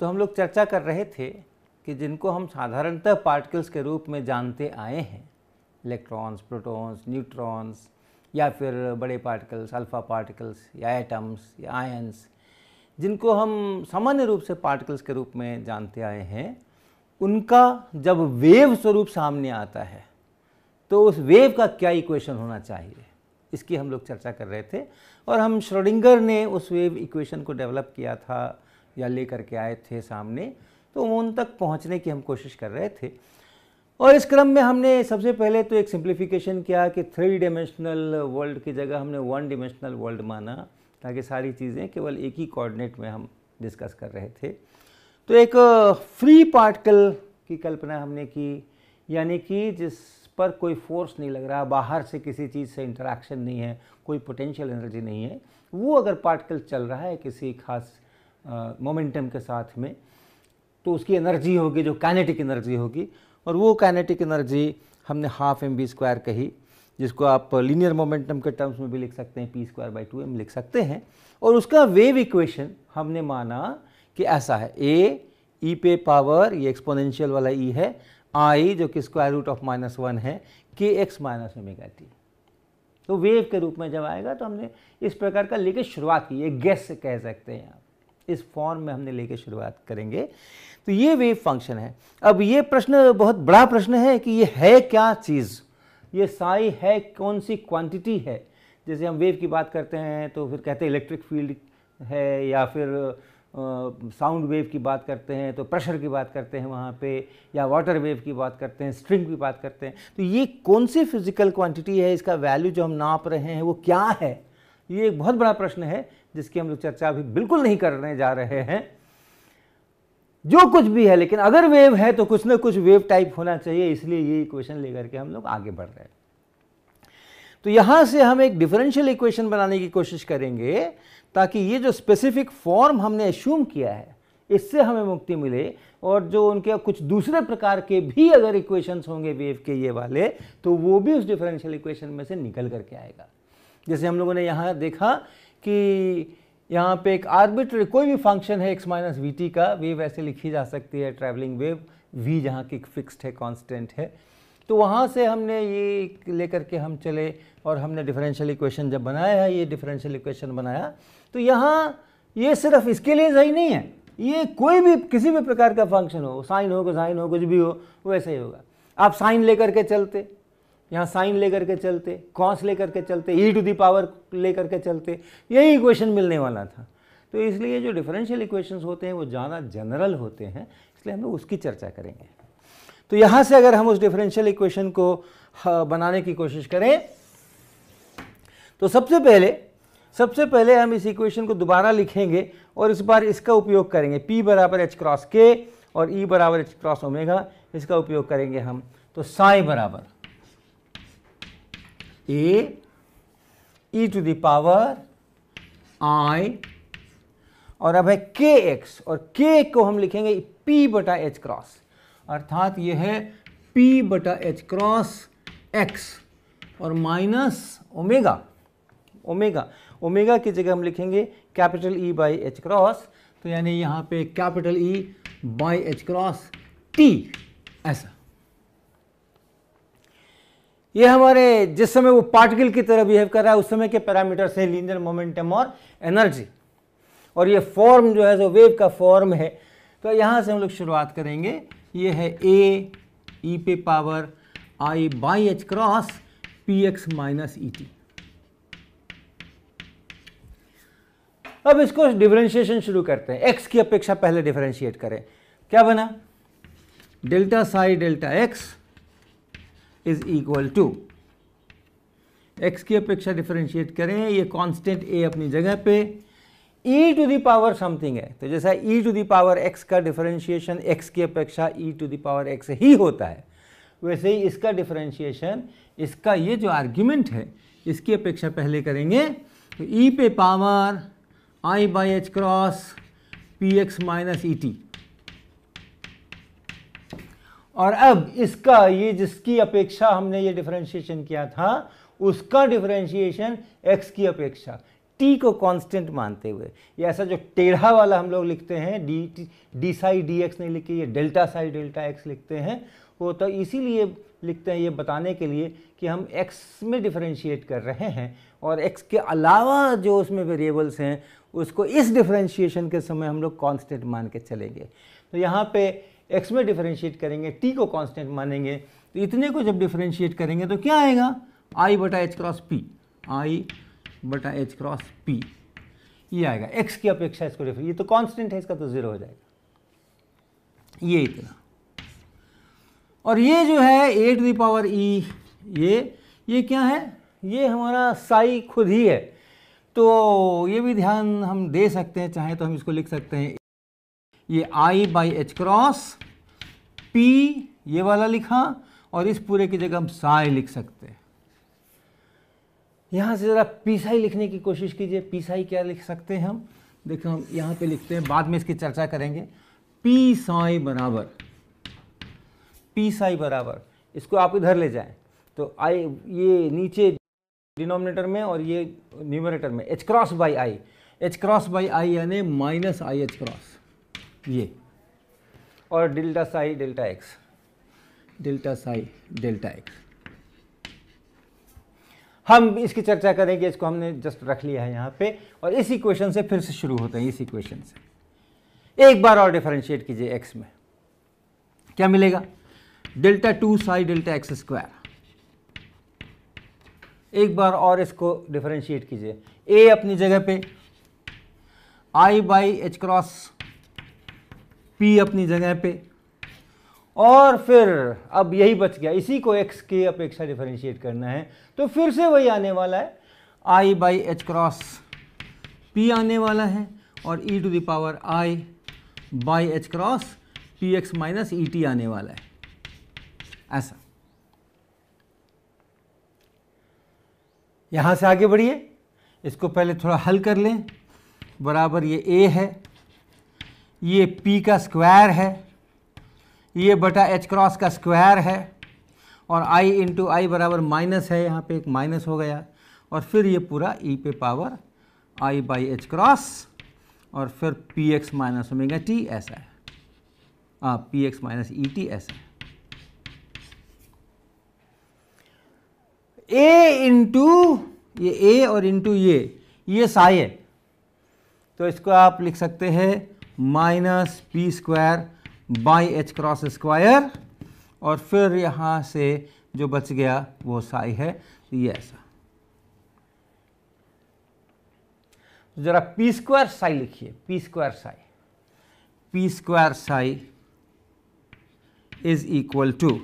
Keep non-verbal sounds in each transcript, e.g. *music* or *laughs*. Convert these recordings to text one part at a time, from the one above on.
तो हम लोग चर्चा कर रहे थे कि जिनको हम साधारणतः पार्टिकल्स के रूप में जानते आए हैं इलेक्ट्रॉन्स प्रोटॉन्स न्यूट्रॉन्स या फिर बड़े पार्टिकल्स अल्फ़ा पार्टिकल्स या एटम्स या आयंस जिनको हम सामान्य रूप से पार्टिकल्स के रूप में जानते आए हैं उनका जब वेव स्वरूप सामने आता है तो उस वेव का क्या इक्वेशन होना चाहिए इसकी हम लोग चर्चा कर रहे थे और हम श्रोडिंगर ने उस वेव इक्वेशन को डेवलप किया था या ले करके आए थे सामने तो उन तक पहुंचने की हम कोशिश कर रहे थे और इस क्रम में हमने सबसे पहले तो एक सिंप्लीफिकेशन किया कि थ्री डायमेंशनल वर्ल्ड की जगह हमने वन डिमेंशनल वर्ल्ड माना ताकि सारी चीज़ें केवल एक ही कोऑर्डिनेट में हम डिस्कस कर रहे थे तो एक फ्री uh, पार्टिकल की कल्पना हमने की यानी कि जिस पर कोई फोर्स नहीं लग रहा बाहर से किसी चीज़ से इंटरेक्शन नहीं है कोई पोटेंशियल एनर्जी नहीं है वो अगर पार्टिकल चल रहा है किसी खास मोमेंटम के साथ में तो उसकी एनर्जी होगी जो काइनेटिक एनर्जी होगी और वो काइनेटिक एनर्जी हमने हाफ एम बी स्क्वायर कही जिसको आप लीनियर मोमेंटम के टर्म्स में भी लिख सकते हैं P square by two M लिख सकते हैं और उसका वेव इक्वेशन हमने माना कि ऐसा है ए ई e पे पावर ये एक्सपोनेंशियल वाला ई e है आई जो कि square root of minus one है के एक्स माइनस में मेगा टी तो वेव के रूप में जब आएगा तो हमने इस प्रकार का लेके शुरुआत की ये गैस कह सकते हैं आप इस फॉर्म में हमने लेके शुरुआत करेंगे तो ये वेव फंक्शन है अब ये प्रश्न बहुत बड़ा प्रश्न है कि ये है क्या चीज़ ये साई है कौन सी क्वांटिटी है जैसे हम वेव की बात करते हैं तो फिर कहते हैं इलेक्ट्रिक फील्ड है या फिर साउंड uh, वेव की बात करते हैं तो प्रेशर की बात करते हैं वहाँ पे या वाटर वेव की बात करते हैं स्ट्रिंग की बात करते हैं तो ये कौन सी फिजिकल क्वांटिटी है इसका वैल्यू जो हम नाप रहे हैं वो क्या है ये एक बहुत बड़ा प्रश्न है जिसकी हम लोग चर्चा अभी बिल्कुल नहीं करने जा रहे हैं जो कुछ भी है लेकिन अगर वेव है तो कुछ ना कुछ वेव टाइप होना चाहिए इसलिए ये इक्वेशन लेकर के हम लोग आगे बढ़ रहे हैं तो यहां से हम एक डिफरेंशियल इक्वेशन बनाने की कोशिश करेंगे ताकि ये जो स्पेसिफिक फॉर्म हमने एश्यूम किया है इससे हमें मुक्ति मिले और जो उनके कुछ दूसरे प्रकार के भी अगर इक्वेशंस होंगे वेव के ये वाले तो वो भी उस डिफरेंशियल इक्वेशन में से निकल करके आएगा जैसे हम लोगों ने यहाँ देखा कि यहाँ पे एक आर्बिट्री कोई भी फंक्शन है एक्स माइनस वी टी का वेव ऐसे लिखी जा सकती है ट्रैवलिंग वेव वी जहाँ की फिक्स्ड है कांस्टेंट है तो वहाँ से हमने ये लेकर के हम चले और हमने डिफरेंशियल इक्वेशन जब बनाया है ये डिफरेंशियल इक्वेशन बनाया तो यहाँ ये सिर्फ इसके लिए सही नहीं है ये कोई भी किसी भी प्रकार का फंक्शन हो साइन हो कोसाइन हो कुछ भी हो वैसे ही होगा आप साइन लेकर के चलते यहाँ साइन लेकर के चलते कॉस लेकर के चलते ई टू दी पावर लेकर के चलते यही इक्वेशन मिलने वाला था तो इसलिए जो डिफरेंशियल इक्वेशंस होते हैं वो ज़्यादा जनरल होते हैं इसलिए हम लोग उसकी चर्चा करेंगे तो यहाँ से अगर हम उस डिफरेंशियल इक्वेशन को हाँ, बनाने की कोशिश करें तो सबसे पहले सबसे पहले हम इस इक्वेशन को दोबारा लिखेंगे और इस बार इसका उपयोग करेंगे पी बराबर एच क्रॉस के और e बराबर एच क्रॉस ओमेगा इसका उपयोग करेंगे हम तो साई बराबर ए ई टू दावर आई और अब है के एक्स और के को हम लिखेंगे पी बटा एच क्रॉस अर्थात यह है पी बटा एच क्रॉस एक्स और माइनस ओमेगा ओमेगा ओमेगा की जगह हम लिखेंगे capital E by H cross तो यानी यहाँ पे capital E by H cross T ऐसा ये हमारे जिस समय वो पार्टिकल की तरह बिहेव कर रहा है उस समय के पैरामीटर्स है लीनियर मोमेंटम और एनर्जी और ये फॉर्म जो है जो वेव का फॉर्म है तो यहाँ से हम लोग शुरुआत करेंगे ये है ए ई e पे power I by H cross P X minus E T अब इसको डिफरेंशिएशन शुरू करते हैं एक्स की अपेक्षा पहले डिफरेंशिएट करें क्या बना delta psi delta X is equal to X की अपेक्षा डिफरेंशिएट करें ये कांस्टेंट ए अपनी जगह पे E to the power something है तो जैसा E to the power X का डिफरेंशिएशन एक्स की अपेक्षा E to the power X ही होता है वैसे ही इसका डिफरेंशिएशन इसका ये जो आर्ग्यूमेंट है इसकी अपेक्षा पहले करेंगे तो ई e पे power I by H cross P X minus E T और अब इसका ये जिसकी अपेक्षा हमने ये डिफ्रेंशिएशन किया था उसका डिफरेंशिएशन एक्स की अपेक्षा टी को कांस्टेंट मानते हुए ये ऐसा जो टेढ़ा वाला हम लोग लिखते हैं D D psi D X नहीं लिखी ये डेल्टा साई डेल्टा एक्स लिखते हैं वो तो इसीलिए लिखते हैं ये बताने के लिए कि हम एक्स में डिफ्रेंशिएट कर रहे हैं और एक्स के अलावा जो उसमें वेरिएबल्स हैं उसको इस डिफरेंशिएशन के समय हम लोग कॉन्स्टेंट मान के चलेंगे तो यहाँ पर एक्स में डिफ्रेंशिएट करेंगे टी को कांस्टेंट मानेंगे तो इतने को जब डिफ्रेंशिएट करेंगे तो क्या आएगा आई बटा एच क्रॉस पी आई बटा एच क्रॉस पी ये आएगा एक्स की अपेक्षा इसको डिफरेंट ये तो कांस्टेंट है इसका तो ज़ीरो हो जाएगा ये इतना और ये जो है ए टू दावर ई ये ये क्या है ये हमारा साई खुद ही है तो ये भी ध्यान हम दे सकते हैं चाहे तो हम इसको लिख सकते हैं ये I by H cross P ये वाला लिखा और इस पूरे की जगह हम साई लिख सकते हैं यहां से ज़रा पीसाई लिखने की कोशिश कीजिए पीसाई क्या लिख सकते हैं हम देखो हम यहां पे लिखते हैं बाद में इसकी चर्चा करेंगे पी साई बराबर पी साई बराबर इसको आप इधर ले जाएं तो आई ये नीचे डिनोमिनेटर में और ये न्यूमिनेटर में H cross by I H cross by I यानी माइनस आई एच क्रॉस ये और delta psi delta X delta psi delta X हम इसकी चर्चा करेंगे इसको हमने जस्ट रख लिया है यहां पे और इस इक्वेशन से फिर से शुरू होते हैं इस इक्वेशन से एक बार और डिफरेंशिएट कीजिए एक्स में क्या मिलेगा delta two psi delta X square एक बार और इसको डिफरेंशिएट कीजिए ए अपनी जगह पे I by H cross P अपनी जगह पे और फिर अब यही बच गया इसी को एक्स के अपेक्षा डिफरेंशिएट करना है तो फिर से वही आने वाला है I by H cross P आने वाला है और E to the power I by H cross P X minus E T आने वाला है ऐसा यहां से आगे बढ़िए इसको पहले थोड़ा हल कर लें बराबर ये ए है ये पी का स्क्वायर है ये बटा एच क्रॉस का स्क्वायर है और आई इंटू आई बराबर माइनस है यहाँ पे एक माइनस हो गया और फिर ये पूरा ई e पे power I by H cross और फिर P X minus omega T ऐसा है आ, P X minus E T ऐसा है ए इंटू ये ए और इंटू ये ये साई है तो इसको आप लिख सकते हैं minus P square by H cross square और फिर यहाँ से जो बच गया वो साई है तो ये ऐसा तो जरा पी स्क्वायर साई लिखिए P square psi P square psi is equal to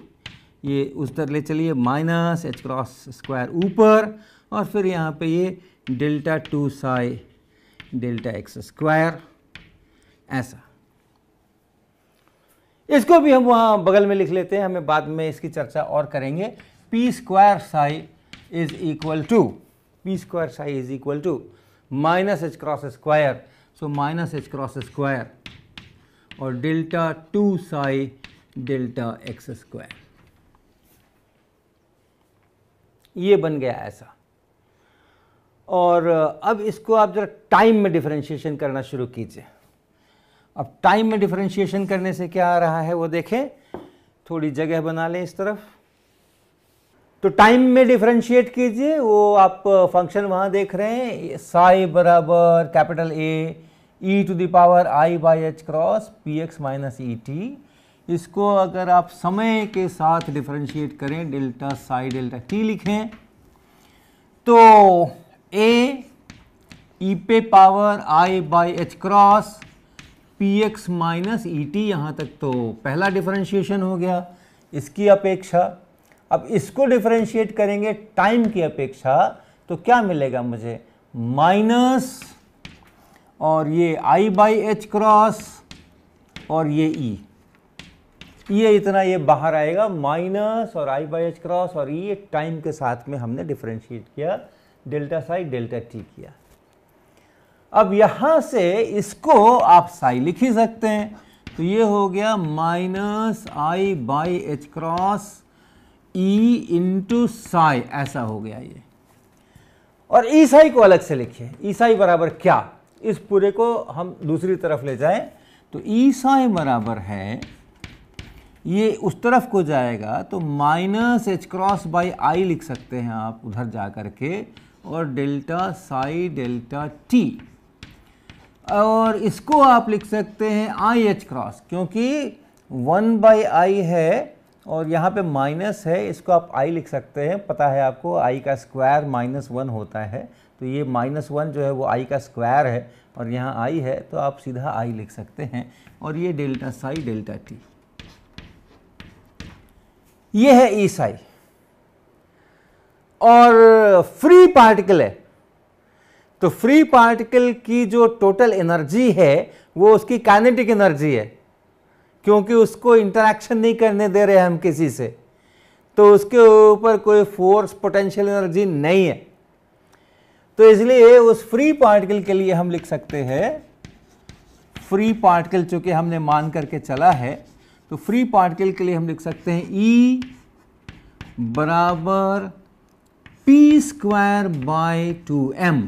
ये उस तरह ले चलिए माइनस एच क्रॉस स्क्वायर ऊपर और फिर यहाँ पे ये delta two psi delta X square ऐसा इसको भी हम वहां बगल में लिख लेते हैं हमें बाद में इसकी चर्चा और करेंगे P square psi is equal to P square psi is equal to minus H cross square so minus H cross square और delta two psi delta X square ये बन गया ऐसा और अब इसको आप ज़रा टाइम में डिफ्रेंशिएशन करना शुरू कीजिए अब टाइम में डिफ्रेंशिएशन करने से क्या आ रहा है वो देखें थोड़ी जगह बना लें इस तरफ तो टाइम में डिफ्रेंशिएट कीजिए वो आप फंक्शन वहां देख रहे हैं साई बराबर capital A E to the power I by H cross P X minus E T इसको अगर आप समय के साथ डिफ्रेंशिएट करें डेल्टा साई डेल्टा टी लिखें तो ए ई e पे power I by H cross P X minus E T यहाँ तक तो पहला डिफ्रेंशिएशन हो गया इसकी अपेक्षा अब इसको डिफ्रेंशिएट करेंगे टाइम की अपेक्षा तो क्या मिलेगा मुझे माइनस और ये आई बाई एच क्रॉस और ये ई e. ये इतना ये बाहर आएगा माइनस और आई बाई एच क्रॉस और ई e, टाइम के साथ में हमने डिफ्रेंशिएट किया डेल्टा साई डेल्टा टी किया अब यहाँ से इसको आप साई लिख ही सकते हैं तो ये हो गया minus I by H cross E into psi ऐसा हो गया ये और ईसाई e को अलग से लिखिए ईसाई e बराबर क्या इस पूरे को हम दूसरी तरफ ले जाए तो ईसाई e बराबर है ये उस तरफ को जाएगा तो minus H cross by I लिख सकते हैं आप उधर जा कर के और डेल्टा साई डेल्टा टी और इसको आप लिख सकते हैं आई एच क्रॉस क्योंकि वन बाई आई है और यहाँ पे माइनस है इसको आप आई लिख सकते हैं पता है आपको आई का स्क्वायर माइनस वन होता है तो ये माइनस वन जो है वो आई का स्क्वायर है और यहाँ आई है तो आप सीधा आई लिख सकते हैं और ये डेल्टा साई डेल्टा टी ये है ई e साई और फ्री पार्टिकल है तो फ्री पार्टिकल की जो टोटल एनर्जी है वो उसकी काइनेटिक एनर्जी है क्योंकि उसको इंटरेक्शन नहीं करने दे रहे हम किसी से तो उसके ऊपर कोई फोर्स पोटेंशियल एनर्जी नहीं है तो इसलिए उस फ्री पार्टिकल के लिए हम लिख सकते हैं फ्री पार्टिकल चूंकि हमने मान करके चला है तो फ्री पार्टिकल के लिए हम लिख सकते हैं ई e बराबर P square by two M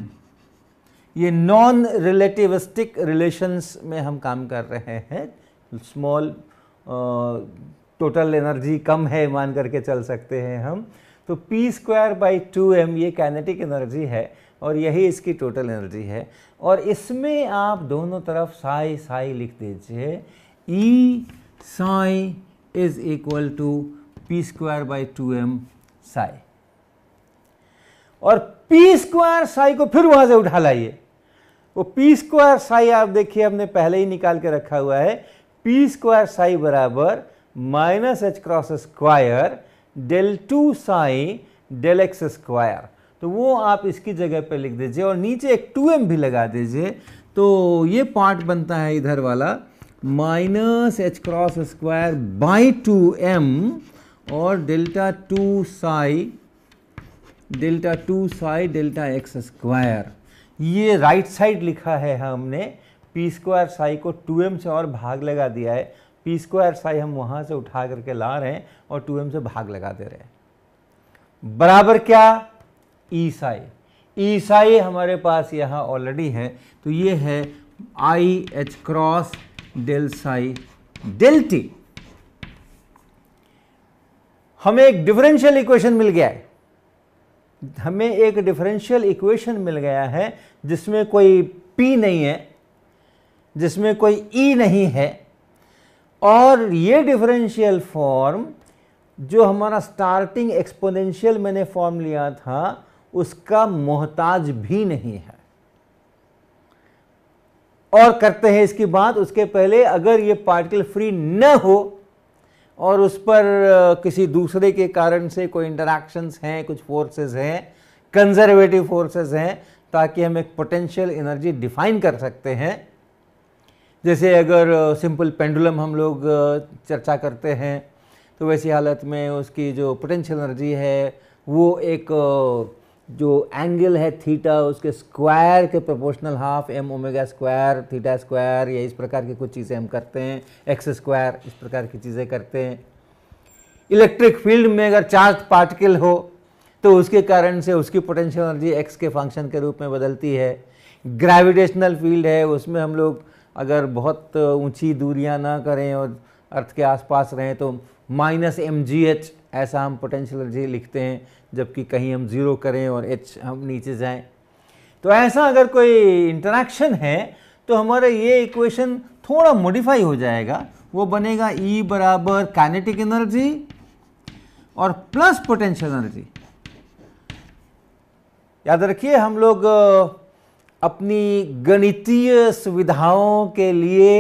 ये नॉन रिलेटिविस्टिक रिलेशंस में हम काम कर रहे हैं स्मॉल टोटल एनर्जी कम है मान करके चल सकते हैं हम तो P square by two M ये कैनेटिक एनर्जी है और यही इसकी टोटल एनर्जी है और इसमें आप दोनों तरफ साई साई लिख दीजिए E psi is equal to P square by two M psi और पी स्क्वायर साई को फिर वहां से उठा लाइए वो पी स्क्वायर साई आप देखिए हमने पहले ही निकाल के रखा हुआ है पी स्क्वायर साई बराबर minus H cross square del two psi del X square तो वो आप इसकी जगह पे लिख दीजिए और नीचे एक टू एम भी लगा दीजिए तो ये पार्ट बनता है इधर वाला minus H cross square by two M और delta two psi delta two psi delta X square ये राइट साइड लिखा है हमने पी स्क्वायर साई को टू एम से और भाग लगा दिया है पी स्क्वायर साई हम वहाँ से उठा करके ला रहे हैं और टू एम से भाग लगा दे रहे हैं बराबर क्या ई साई ई साई हमारे पास यहाँ ऑलरेडी है तो ये है I H cross del psi del T हमें एक डिफरेंशियल इक्वेशन मिल गया है हमें एक डिफरेंशियल इक्वेशन मिल गया है जिसमें कोई पी नहीं है जिसमें कोई ई e नहीं है और ये डिफरेंशियल फॉर्म जो हमारा स्टार्टिंग एक्सपोनेंशियल मैंने फॉर्म लिया था उसका मोहताज भी नहीं है और करते हैं इसकी बात उसके पहले अगर ये पार्टिकल फ्री न हो और उस पर किसी दूसरे के कारण से कोई इंटरेक्शंस हैं कुछ फोर्सेस हैं कंजर्वेटिव फोर्सेस हैं ताकि हम एक पोटेंशियल एनर्जी डिफाइन कर सकते हैं जैसे अगर सिंपल पेंडुलम हम लोग चर्चा करते हैं तो वैसी हालत में उसकी जो पोटेंशियल एनर्जी है वो एक जो एंगल है थीटा उसके स्क्वायर के proportional half M omega square theta square या इस प्रकार की कुछ चीज़ें हम करते हैं एक्स स्क्वायर इस प्रकार की चीज़ें करते हैं इलेक्ट्रिक फील्ड में अगर चार्ज पार्टिकल हो तो उसके कारण से उसकी पोटेंशियल एनर्जी एक्स के फंक्शन के रूप में बदलती है ग्रेविटेशनल फील्ड है उसमें हम लोग अगर बहुत ऊंची दूरियां ना करें और अर्थ के आसपास रहें तो माइनस एम जी एच ऐसा हम पोटेंशियल एनर्जी लिखते हैं जबकि कहीं हम ज़ीरो करें और एच हम नीचे जाएं तो ऐसा अगर कोई इंटरेक्शन है तो हमारा ये इक्वेशन थोड़ा मॉडिफाई हो जाएगा वो बनेगा E बराबर कैनेटिक एनर्जी और प्लस पोटेंशियल एनर्जी याद रखिए हम लोग अपनी गणितीय सुविधाओं के लिए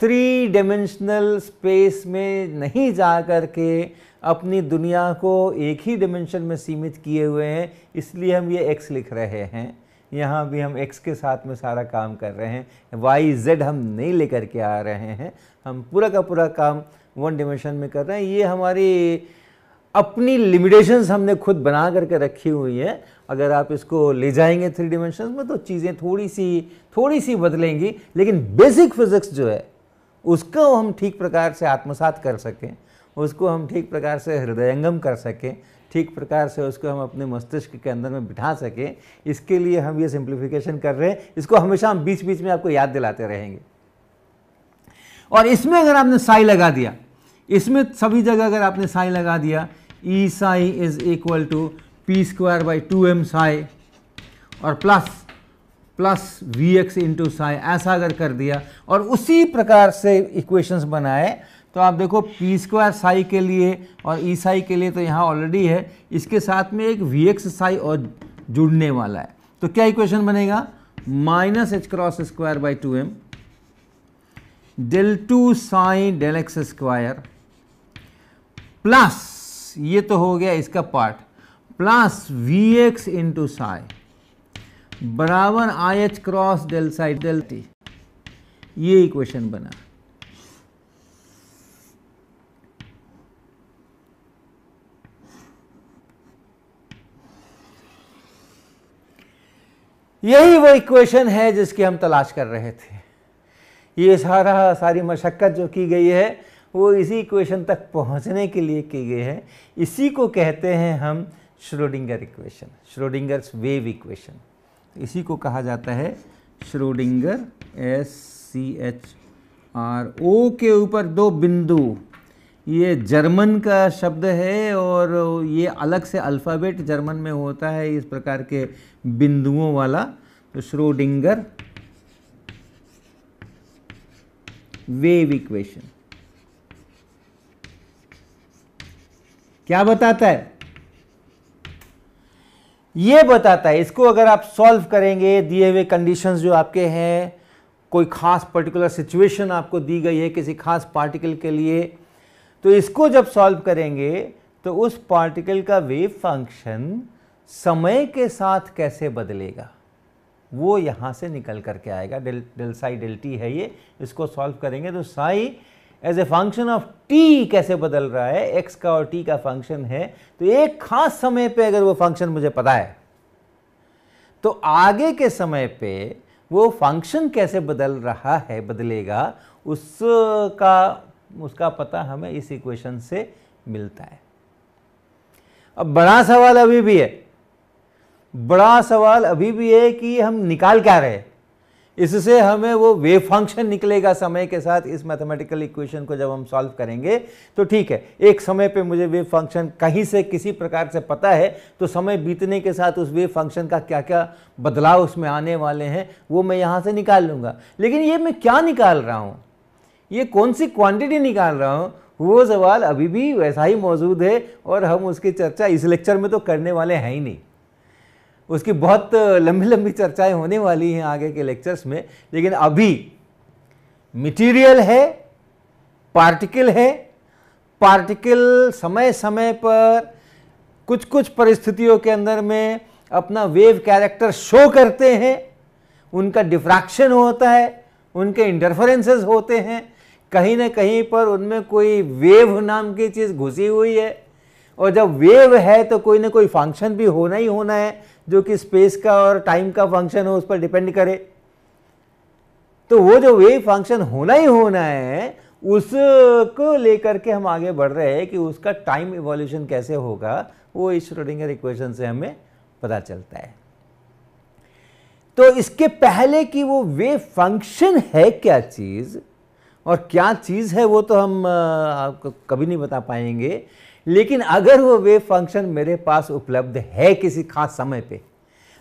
थ्री डायमेंशनल स्पेस में नहीं जा करके के अपनी दुनिया को एक ही डिमेंशन में सीमित किए हुए हैं इसलिए हम ये एक्स लिख रहे हैं यहाँ भी हम एक्स के साथ में सारा काम कर रहे हैं वाई जेड हम नहीं लेकर के आ रहे हैं हम पूरा का पूरा काम वन डिमेंशन में कर रहे हैं ये हमारी अपनी लिमिटेशंस हमने खुद बना करके रखी हुई हैं अगर आप इसको ले जाएंगे थ्री डिमेंशन में तो चीज़ें थोड़ी सी थोड़ी सी बदलेंगी लेकिन बेसिक फिज़िक्स जो है उसको हम ठीक प्रकार से आत्मसात कर सकें उसको हम ठीक प्रकार से हृदयंगम कर सकें ठीक प्रकार से उसको हम अपने मस्तिष्क के अंदर में बिठा सकें इसके लिए हम ये सिंप्लीफिकेशन कर रहे हैं इसको हमेशा हम बीच बीच में आपको याद दिलाते रहेंगे और इसमें अगर आपने साई लगा दिया इसमें सभी जगह अगर आपने साई लगा दिया E psi is equal to P square by two M psi और plus plus V X into psi ऐसा अगर कर दिया और उसी प्रकार से इक्वेशंस बनाए तो आप देखो पी स्क्वायर साई के लिए और ई e साई के लिए तो यहाँ ऑलरेडी है इसके साथ में एक वी एक्स साई और जुड़ने वाला है तो क्या इक्वेशन बनेगा minus H cross square by two M del two psi del X square plus ये तो हो गया इसका part plus V X into psi बराबर I H cross del psi del T ये इक्वेशन बना यही वो इक्वेशन है जिसकी हम तलाश कर रहे थे ये सारा सारी मशक्क़त जो की गई है वो इसी इक्वेशन तक पहुंचने के लिए की गई है इसी को कहते हैं हम Schrodinger equation Schrodinger's wave equation इसी को कहा जाता है Schrodinger S C H R O के ऊपर दो बिंदु ये जर्मन का शब्द है और ये अलग से अल्फ़ाबेट जर्मन में होता है इस प्रकार के बिंदुओं वाला तो श्रोडिंगर वेव इक्वेशन क्या बताता है ये बताता है इसको अगर आप सॉल्व करेंगे दिए हुए कंडीशंस जो आपके हैं कोई खास पर्टिकुलर सिचुएशन आपको दी गई है किसी खास पार्टिकल के लिए तो इसको जब सॉल्व करेंगे तो उस पार्टिकल का वेव फंक्शन समय के साथ कैसे बदलेगा वो यहाँ से निकल करके आएगा del del psi del T है ये इसको सॉल्व करेंगे तो psi as a function of T कैसे बदल रहा है एक्स का और टी का फंक्शन है तो एक खास समय पे अगर वो फंक्शन मुझे पता है तो आगे के समय पे वो फंक्शन कैसे बदल रहा है बदलेगा उसका उसका पता हमें इस इक्वेशन से मिलता है अब बड़ा सवाल अभी भी है बड़ा सवाल अभी भी है कि हम निकाल क्या रहे इससे हमें वो वेव फंक्शन निकलेगा समय के साथ इस मैथमेटिकल इक्वेशन को जब हम सॉल्व करेंगे तो ठीक है एक समय पे मुझे वेव फंक्शन कहीं से किसी प्रकार से पता है तो समय बीतने के साथ उस वेव फंक्शन का क्या क्या बदलाव उसमें आने वाले हैं वो मैं यहाँ से निकाल लूँगा लेकिन ये मैं क्या निकाल रहा हूँ ये कौन सी क्वांटिटी निकाल रहा हूँ वो सवाल अभी भी वैसा ही मौजूद है और हम उसकी चर्चा इस लेक्चर में तो करने वाले हैं ही नहीं उसकी बहुत लंबी लंबी चर्चाएं होने वाली हैं आगे के लेक्चर्स में लेकिन अभी मटेरियल है पार्टिकल है पार्टिकल समय समय पर कुछ कुछ परिस्थितियों के अंदर में अपना वेव कैरेक्टर शो करते हैं उनका डिफ्रैक्शन होता है उनके इंटरफेरेंसेस होते हैं कहीं ना कहीं पर उनमें कोई वेव नाम की चीज़ घुसी हुई है और जब वेव है तो कोई ना कोई फंक्शन भी होना ही होना है जो कि स्पेस का और टाइम का फंक्शन हो उस पर डिपेंड करे तो वो जो वेव फंक्शन होना ही होना है उसको लेकर के हम आगे बढ़ रहे हैं कि उसका टाइम इवोल्यूशन कैसे होगा वो इस श्रोडिंगर इक्वेशन से हमें पता चलता है तो इसके पहले कि वो वेव फंक्शन है क्या चीज़ और क्या चीज़ है वो तो हम आपको कभी नहीं बता पाएंगे लेकिन अगर वो वेव फंक्शन मेरे पास उपलब्ध है किसी खास समय पे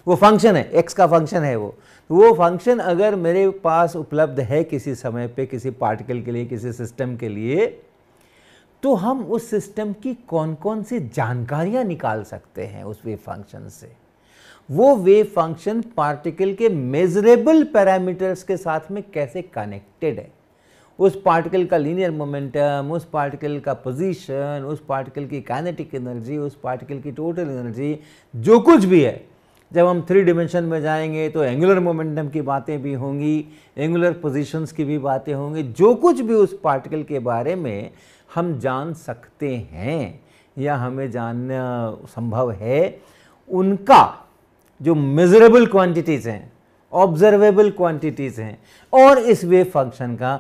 वो फंक्शन है एक्स का फंक्शन है वो तो वो फंक्शन अगर मेरे पास उपलब्ध है किसी समय पे किसी पार्टिकल के लिए किसी सिस्टम के लिए तो हम उस सिस्टम की कौन कौन सी जानकारियाँ निकाल सकते हैं उस वेव फंक्शन से वो वेव फंक्शन पार्टिकल के मेजरेबल पैरामीटर्स के साथ में कैसे कनेक्टेड है उस पार्टिकल का लीनियर मोमेंटम उस पार्टिकल का पोजीशन उस पार्टिकल की काइनेटिक एनर्जी उस पार्टिकल की टोटल एनर्जी जो कुछ भी है जब हम थ्री डिमेंशन में जाएंगे तो एंगुलर मोमेंटम की बातें भी होंगी एंगुलर पोजीशंस की भी बातें होंगी जो कुछ भी उस पार्टिकल के बारे में हम जान सकते हैं या हमें जानना संभव है उनका जो मेजरेबल क्वांटिटीज़ हैं ऑब्जर्वेबल क्वांटिटीज़ हैं और इस वेव फंक्शन का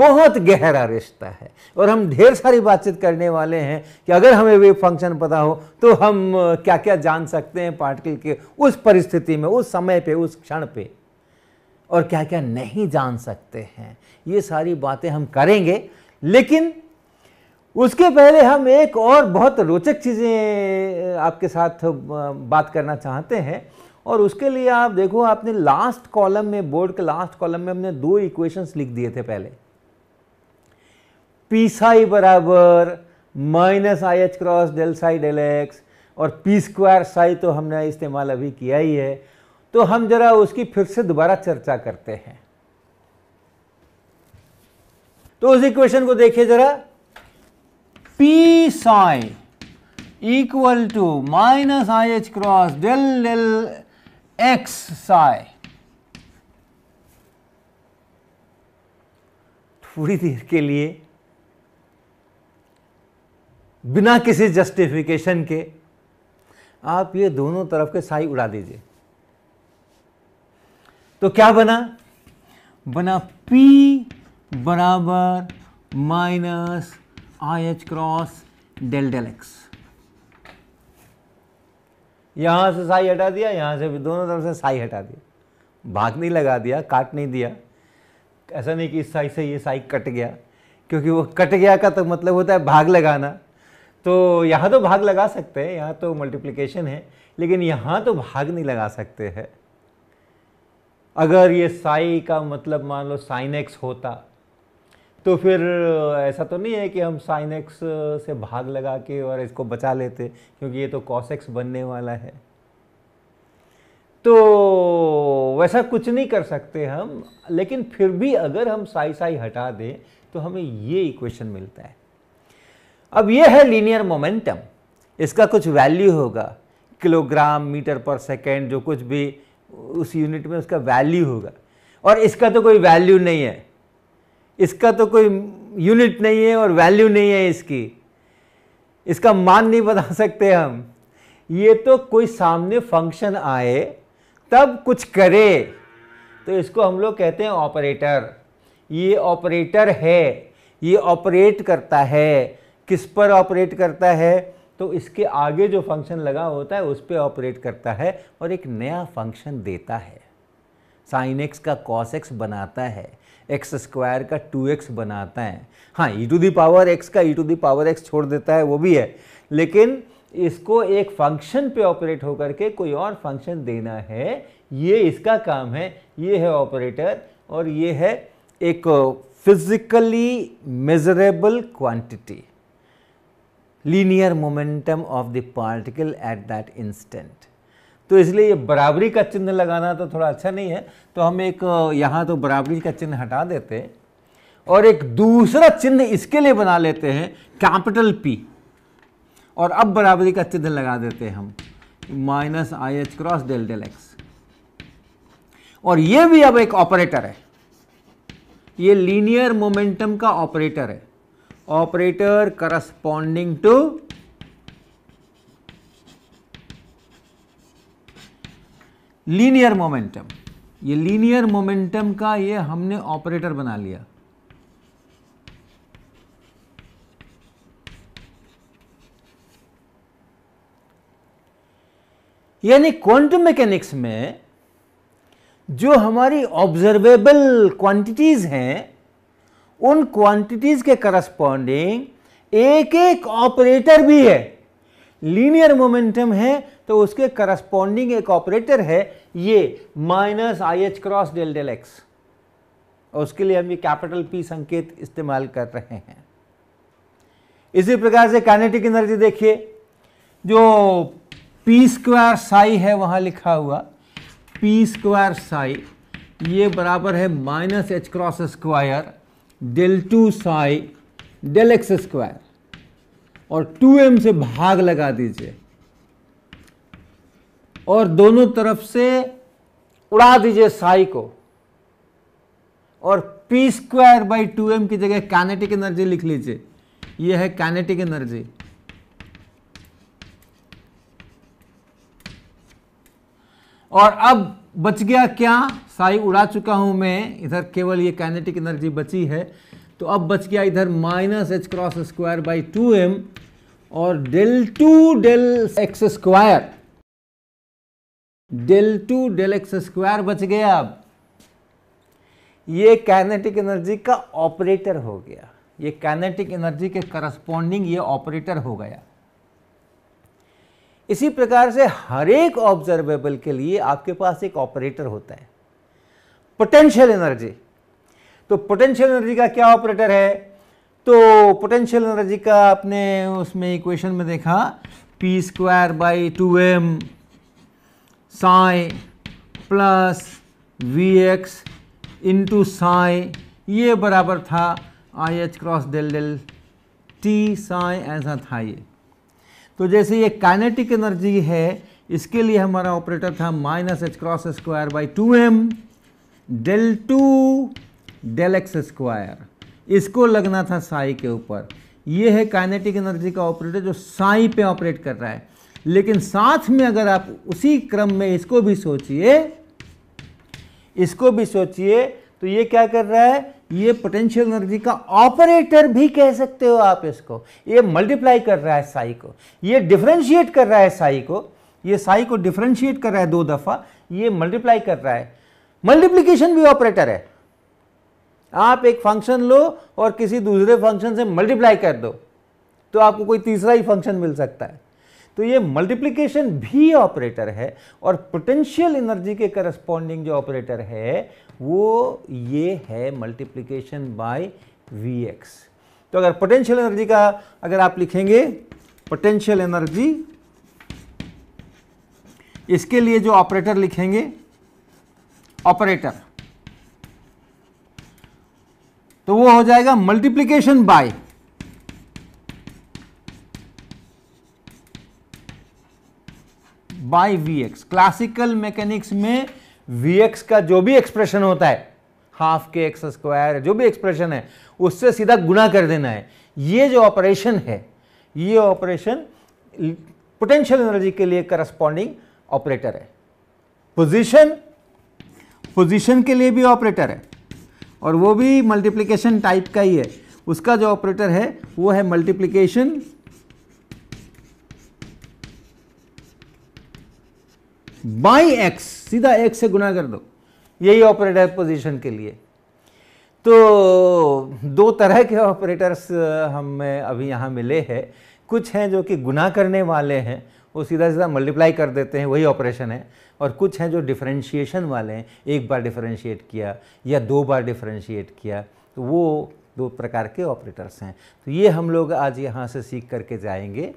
बहुत गहरा रिश्ता है और हम ढेर सारी बातचीत करने वाले हैं कि अगर हमें वेव फंक्शन पता हो तो हम क्या क्या जान सकते हैं पार्टिकल के उस परिस्थिति में उस समय पे उस क्षण पे और क्या क्या नहीं जान सकते हैं ये सारी बातें हम करेंगे लेकिन उसके पहले हम एक और बहुत रोचक चीज़ें आपके साथ बात करना चाहते हैं और उसके लिए आप देखो आपने लास्ट कॉलम में बोर्ड के लास्ट कॉलम में हमने दो इक्वेशंस लिख दिए थे पहले पी साई बराबर minus I H cross del psi del X और पी स्क्वायर साई तो हमने इस्तेमाल अभी किया ही है तो हम जरा उसकी फिर से दोबारा चर्चा करते हैं तो उस इक्वेशन को देखिए जरा P psi equal to minus I H cross del del x psi थोड़ी देर के लिए बिना किसी जस्टिफिकेशन के आप ये दोनों तरफ के साई उड़ा दीजिए तो क्या बना बना P बराबर minus I H cross del del X यहाँ से साई हटा दिया यहाँ से भी दोनों तरफ से साई हटा दिया भाग नहीं लगा दिया काट नहीं दिया ऐसा नहीं कि इस साई से ये साई कट गया क्योंकि वो कट गया का तो मतलब होता है भाग लगाना तो यहाँ तो भाग लगा सकते हैं यहाँ तो मल्टीप्लिकेशन है लेकिन यहाँ तो भाग नहीं लगा सकते हैं अगर ये साई का मतलब मान लो साइन एक्स होता तो फिर ऐसा तो नहीं है कि हम साइन एक्स से भाग लगा के और इसको बचा लेते क्योंकि ये तो कॉस एक्स बनने वाला है तो वैसा कुछ नहीं कर सकते हम लेकिन फिर भी अगर हम साई साई हटा दें तो हमें ये इक्वेशन मिलता है अब ये है लीनियर मोमेंटम इसका कुछ वैल्यू होगा किलोग्राम मीटर पर सेकेंड जो कुछ भी उस यूनिट में उसका वैल्यू होगा और इसका तो कोई वैल्यू नहीं है इसका तो कोई यूनिट नहीं है और वैल्यू नहीं है इसकी इसका मान नहीं बता *laughs* सकते हम ये तो कोई सामने फंक्शन आए तब कुछ करे तो इसको हम लोग कहते हैं ऑपरेटर ये ऑपरेटर है ये ऑपरेट करता है किस पर ऑपरेट करता है तो इसके आगे जो फंक्शन लगा होता है उस पर ऑपरेट करता है और एक नया फंक्शन देता है साइन एक्स का कॉस एक्स बनाता है एक्स स्क्वायर का टू एक्स बनाता है हाँ E to the power X का E to the power X छोड़ देता है वो भी है लेकिन इसको एक फंक्शन पे ऑपरेट होकर के कोई और फंक्शन देना है ये इसका काम है ये है ऑपरेटर और ये है एक physically measurable quantity linear momentum of the particle at that instant तो इसलिए ये बराबरी का चिन्ह लगाना तो थोड़ा अच्छा नहीं है तो हम एक यहाँ तो बराबरी का चिन्ह हटा देते हैं और एक दूसरा चिन्ह इसके लिए बना लेते हैं कैपिटल पी और अब बराबरी का चिन्ह लगा देते हैं हम minus I H cross del del X और ये भी अब एक ऑपरेटर है ये लीनियर मोमेंटम का ऑपरेटर है operator corresponding to linear momentum ये लीनियर मोमेंटम का ये हमने ऑपरेटर बना लिया यानी क्वांटम मैकेनिक्स में जो हमारी ऑब्जर्वेबल क्वांटिटीज हैं उन क्वांटिटीज के करस्पॉन्डिंग एक एक ऑपरेटर भी है लीनियर मोमेंटम है तो उसके करस्पॉन्डिंग एक ऑपरेटर है ये minus I H cross del del X और उसके लिए हम ये कैपिटल पी संकेत इस्तेमाल कर रहे हैं इसी प्रकार से काइनेटिक एनर्जी देखिए जो पी स्क्वायर साई है वहां लिखा हुआ पी स्क्वायर साई ये बराबर है minus H cross square del two psi del X square और टू एम से भाग लगा दीजिए और दोनों तरफ से उड़ा दीजिए साई को और P square by two M की जगह कैनेटिक एनर्जी लिख लीजिए यह है कैनेटिक एनर्जी और अब बच गया क्या साई उड़ा चुका हूं मैं इधर केवल ये कैनेटिक एनर्जी बची है तो अब बच गया इधर minus H cross square by two M और del two del X square del two del X square बच गया अब ये कैनेटिक एनर्जी का ऑपरेटर हो गया ये कैनेटिक एनर्जी के करस्पॉन्डिंग ये ऑपरेटर हो गया इसी प्रकार से हर एक ऑब्जर्वेबल के लिए आपके पास एक ऑपरेटर होता है पोटेंशियल एनर्जी तो पोटेंशियल एनर्जी का क्या ऑपरेटर है तो पोटेंशियल एनर्जी का आपने उसमें इक्वेशन में देखा P square by two M psi plus V X into psi ये बराबर था I H cross del del T psi ऐसा था ये तो जैसे ये काइनेटिक एनर्जी है इसके लिए हमारा ऑपरेटर था minus H cross square by two M del two del X square इसको लगना था साई के ऊपर ये है काइनेटिक एनर्जी का ऑपरेटर जो साई पे ऑपरेट कर रहा है लेकिन साथ में अगर आप उसी क्रम में इसको भी सोचिए इसको भी सोचिए तो ये क्या कर रहा है ये पोटेंशियल एनर्जी का ऑपरेटर भी कह सकते हो आप इसको ये मल्टीप्लाई कर रहा है साई को ये डिफ्रेंशिएट कर रहा है साई को ये साई को डिफ्रेंशिएट कर रहा है दो दफ़ा ये मल्टीप्लाई कर रहा है मल्टीप्लीकेशन भी ऑपरेटर है आप एक फंक्शन लो और किसी दूसरे फंक्शन से मल्टीप्लाई कर दो तो आपको कोई तीसरा ही फंक्शन मिल सकता है तो ये मल्टीप्लिकेशन भी ऑपरेटर है और पोटेंशियल एनर्जी के करस्पॉन्डिंग जो ऑपरेटर है वो ये है मल्टीप्लिकेशन बाय वी एक्स तो अगर पोटेंशियल एनर्जी का अगर आप लिखेंगे पोटेंशियल एनर्जी इसके लिए जो ऑपरेटर लिखेंगे ऑपरेटर तो वो हो जाएगा multiplication by by V X classical mechanics में वी एक्स का जो भी एक्सप्रेशन होता है हाफ के एक्स स्क्वायर जो भी एक्सप्रेशन है उससे सीधा गुना कर देना है ये जो ऑपरेशन है ये ऑपरेशन पोटेंशियल एनर्जी के लिए करस्पॉन्डिंग ऑपरेटर है पोजिशन पोजिशन के लिए भी ऑपरेटर है और वो भी मल्टीप्लीकेशन टाइप का ही है उसका जो ऑपरेटर है वो है मल्टीप्लीकेशन बाई एक्स सीधा एक्स से गुना कर दो यही ऑपरेटर पोजीशन के लिए तो दो तरह के ऑपरेटर्स हमें अभी यहाँ मिले हैं कुछ हैं जो कि गुना करने वाले हैं वो सीधा सीधा मल्टीप्लाई कर देते हैं वही ऑपरेशन है और कुछ हैं जो डिफरेंशिएशन वाले हैं एक बार डिफरेंशिएट किया या दो बार डिफरेंशिएट किया तो वो दो प्रकार के ऑपरेटर्स हैं तो ये हम लोग आज यहाँ से सीख करके जाएंगे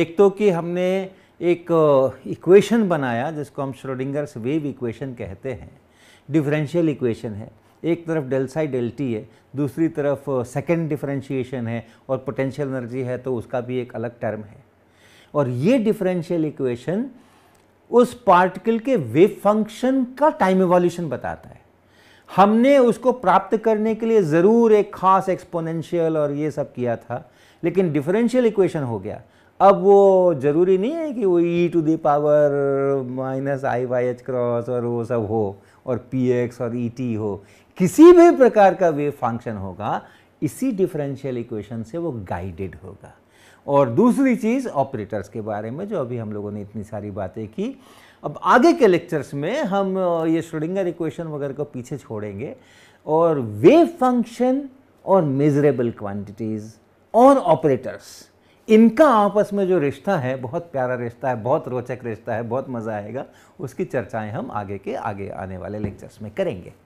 एक तो कि हमने एक इक्वेशन बनाया जिसको हम श्रोडिंगर्स वेव इक्वेशन कहते हैं डिफरेंशियल इक्वेशन है एक तरफ डेल्साई डेल टी है दूसरी तरफ सेकेंड डिफरेंशिएशन है और पोटेंशियल एनर्जी है तो उसका भी एक अलग टर्म है और ये डिफरेंशियल इक्वेशन उस पार्टिकल के वेव फंक्शन का टाइम एवोल्यूशन बताता है हमने उसको प्राप्त करने के लिए ज़रूर एक खास एक्सपोनेंशियल और ये सब किया था लेकिन डिफरेंशियल इक्वेशन हो गया अब वो ज़रूरी नहीं है कि वो E to the power minus I Y H cross और वो सब हो और पी एक्स और ई e टी हो किसी भी प्रकार का वेव फंक्शन होगा इसी डिफरेंशियल इक्वेशन से वो गाइडेड होगा और दूसरी चीज़ ऑपरेटर्स के बारे में जो अभी हम लोगों ने इतनी सारी बातें की अब आगे के लेक्चर्स में हम ये श्रोडिंगर इक्वेशन वगैरह को पीछे छोड़ेंगे और वेव फंक्शन और मेजरेबल क्वांटिटीज़ और ऑपरेटर्स इनका आपस में जो रिश्ता है बहुत प्यारा रिश्ता है बहुत रोचक रिश्ता है बहुत मज़ा आएगा उसकी चर्चाएं हम आगे के आगे आने वाले लेक्चर्स में करेंगे